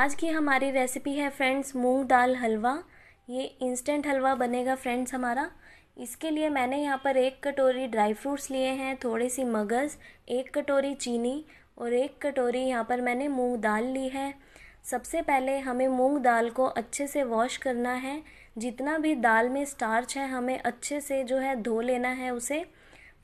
आज की हमारी रेसिपी है फ्रेंड्स मूंग दाल हलवा ये इंस्टेंट हलवा बनेगा फ्रेंड्स हमारा इसके लिए मैंने यहाँ पर एक कटोरी ड्राई फ्रूट्स लिए हैं थोड़ी सी मगज़ एक कटोरी चीनी और एक कटोरी यहाँ पर मैंने मूंग दाल ली है सबसे पहले हमें मूंग दाल को अच्छे से वॉश करना है जितना भी दाल में स्टार्च है हमें अच्छे से जो है धो लेना है उसे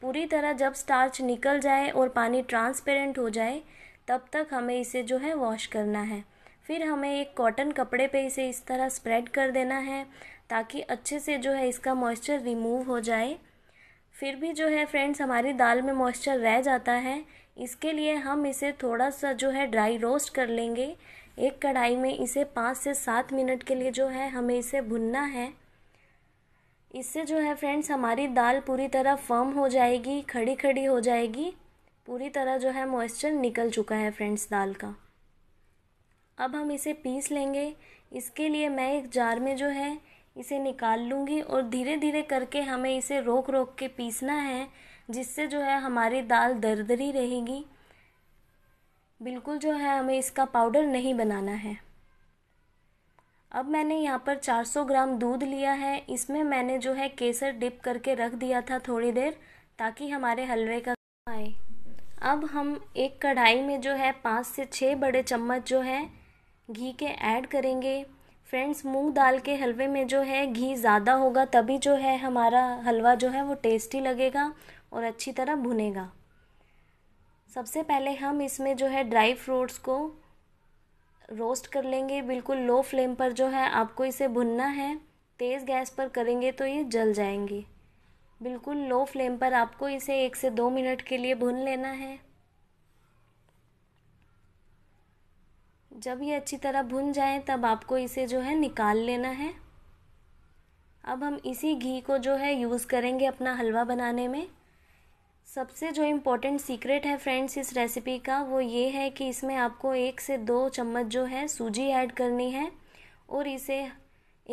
पूरी तरह जब स्टार्च निकल जाए और पानी ट्रांसपेरेंट हो जाए तब तक हमें इसे जो है वॉश करना है फिर हमें एक कॉटन कपड़े पे इसे इस तरह स्प्रेड कर देना है ताकि अच्छे से जो है इसका मॉइस्चर रिमूव हो जाए फिर भी जो है फ्रेंड्स हमारी दाल में मॉइस्चर रह जाता है इसके लिए हम इसे थोड़ा सा जो है ड्राई रोस्ट कर लेंगे एक कढ़ाई में इसे पाँच से सात मिनट के लिए जो है हमें इसे भुनना है इससे जो है फ्रेंड्स हमारी दाल पूरी तरह फर्म हो जाएगी खड़ी खड़ी हो जाएगी पूरी तरह जो है मॉइस्चर निकल चुका है फ्रेंड्स दाल का अब हम इसे पीस लेंगे इसके लिए मैं एक जार में जो है इसे निकाल लूँगी और धीरे धीरे करके हमें इसे रोक रोक के पीसना है जिससे जो है हमारी दाल दरदरी रहेगी बिल्कुल जो है हमें इसका पाउडर नहीं बनाना है अब मैंने यहाँ पर 400 ग्राम दूध लिया है इसमें मैंने जो है केसर डिप करके रख दिया था थोड़ी देर ताकि हमारे हलवे का आए अब हम एक कढ़ाई में जो है पाँच से छः बड़े चम्मच जो है घी के ऐड करेंगे फ्रेंड्स मूंग दाल के हलवे में जो है घी ज़्यादा होगा तभी जो है हमारा हलवा जो है वो टेस्टी लगेगा और अच्छी तरह भुनेगा सबसे पहले हम इसमें जो है ड्राई फ्रूट्स को रोस्ट कर लेंगे बिल्कुल लो फ्लेम पर जो है आपको इसे भुनना है तेज़ गैस पर करेंगे तो ये जल जाएंगे बिल्कुल लो फ्लेम पर आपको इसे एक से दो मिनट के लिए भुन लेना है जब ये अच्छी तरह भुन जाए तब आपको इसे जो है निकाल लेना है अब हम इसी घी को जो है यूज़ करेंगे अपना हलवा बनाने में सबसे जो इम्पोर्टेंट सीक्रेट है फ्रेंड्स इस रेसिपी का वो ये है कि इसमें आपको एक से दो चम्मच जो है सूजी ऐड करनी है और इसे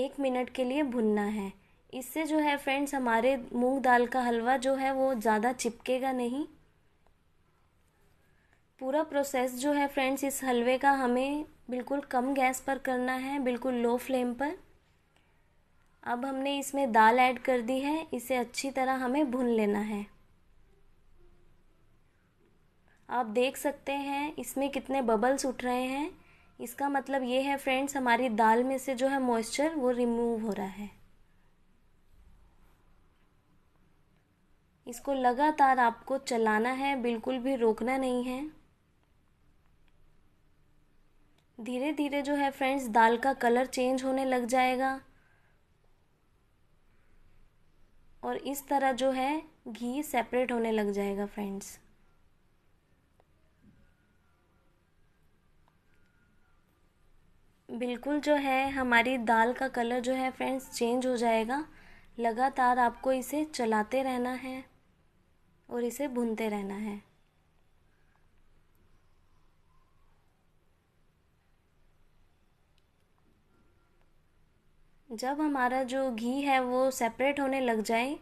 एक मिनट के लिए भुनना है इससे जो है फ्रेंड्स हमारे मूंग दाल का हलवा जो है वो ज़्यादा चिपकेगा नहीं पूरा प्रोसेस जो है फ्रेंड्स इस हलवे का हमें बिल्कुल कम गैस पर करना है बिल्कुल लो फ्लेम पर अब हमने इसमें दाल ऐड कर दी है इसे अच्छी तरह हमें भून लेना है आप देख सकते हैं इसमें कितने बबल्स उठ रहे हैं इसका मतलब ये है फ्रेंड्स हमारी दाल में से जो है मॉइस्चर वो रिमूव हो रहा है इसको लगातार आपको चलाना है बिल्कुल भी रोकना नहीं है धीरे धीरे जो है फ्रेंड्स दाल का कलर चेंज होने लग जाएगा और इस तरह जो है घी सेपरेट होने लग जाएगा फ्रेंड्स बिल्कुल जो है हमारी दाल का कलर जो है फ्रेंड्स चेंज हो जाएगा लगातार आपको इसे चलाते रहना है और इसे भूनते रहना है जब हमारा जो घी है वो सेपरेट होने लग जाए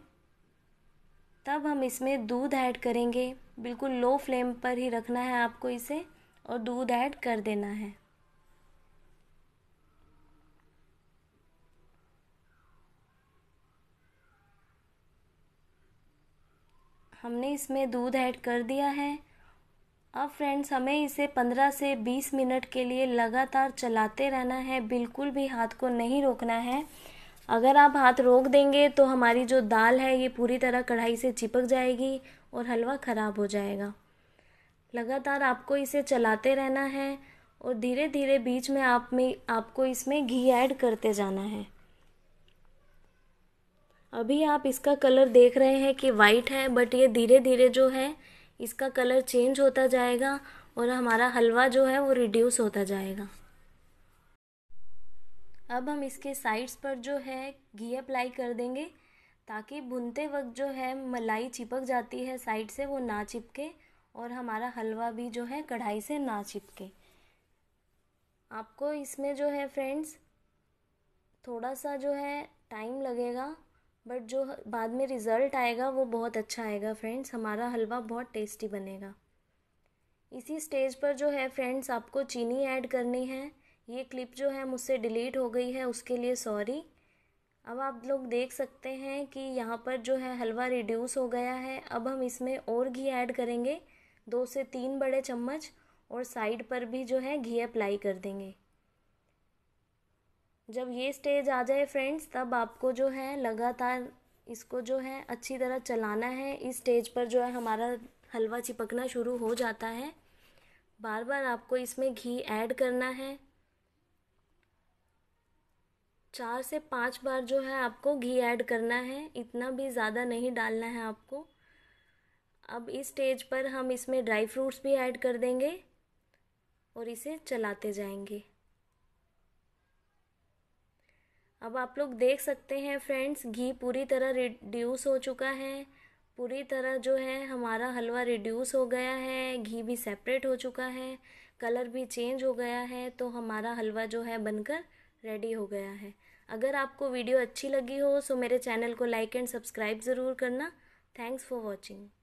तब हम इसमें दूध ऐड करेंगे बिल्कुल लो फ्लेम पर ही रखना है आपको इसे और दूध ऐड कर देना है हमने इसमें दूध ऐड कर दिया है अब फ्रेंड्स हमें इसे 15 से 20 मिनट के लिए लगातार चलाते रहना है बिल्कुल भी हाथ को नहीं रोकना है अगर आप हाथ रोक देंगे तो हमारी जो दाल है ये पूरी तरह कढ़ाई से चिपक जाएगी और हलवा ख़राब हो जाएगा लगातार आपको इसे चलाते रहना है और धीरे धीरे बीच में आप में आपको इसमें घी ऐड करते जाना है अभी आप इसका कलर देख रहे हैं कि वाइट है बट ये धीरे धीरे जो है इसका कलर चेंज होता जाएगा और हमारा हलवा जो है वो रिड्यूस होता जाएगा अब हम इसके साइड्स पर जो है घी अप्लाई कर देंगे ताकि बुनते वक्त जो है मलाई चिपक जाती है साइड से वो ना चिपके और हमारा हलवा भी जो है कढ़ाई से ना चिपके आपको इसमें जो है फ्रेंड्स थोड़ा सा जो है टाइम लगेगा बट जो बाद में रिज़ल्ट आएगा वो बहुत अच्छा आएगा फ्रेंड्स हमारा हलवा बहुत टेस्टी बनेगा इसी स्टेज पर जो है फ्रेंड्स आपको चीनी ऐड करनी है ये क्लिप जो है मुझसे डिलीट हो गई है उसके लिए सॉरी अब आप लोग देख सकते हैं कि यहाँ पर जो है हलवा रिड्यूस हो गया है अब हम इसमें और घी ऐड करेंगे दो से तीन बड़े चम्मच और साइड पर भी जो है घी अप्लाई कर देंगे जब ये स्टेज आ जाए फ्रेंड्स तब आपको जो है लगातार इसको जो है अच्छी तरह चलाना है इस स्टेज पर जो है हमारा हलवा चिपकना शुरू हो जाता है बार बार आपको इसमें घी ऐड करना है चार से पांच बार जो है आपको घी ऐड करना है इतना भी ज़्यादा नहीं डालना है आपको अब इस स्टेज पर हम इसमें ड्राई फ्रूट्स भी ऐड कर देंगे और इसे चलाते जाएंगे अब आप लोग देख सकते हैं फ्रेंड्स घी पूरी तरह रिड्यूस हो चुका है पूरी तरह जो है हमारा हलवा रिड्यूस हो गया है घी भी सेपरेट हो चुका है कलर भी चेंज हो गया है तो हमारा हलवा जो है बनकर रेडी हो गया है अगर आपको वीडियो अच्छी लगी हो सो तो मेरे चैनल को लाइक एंड सब्सक्राइब ज़रूर करना थैंक्स फॉर वॉचिंग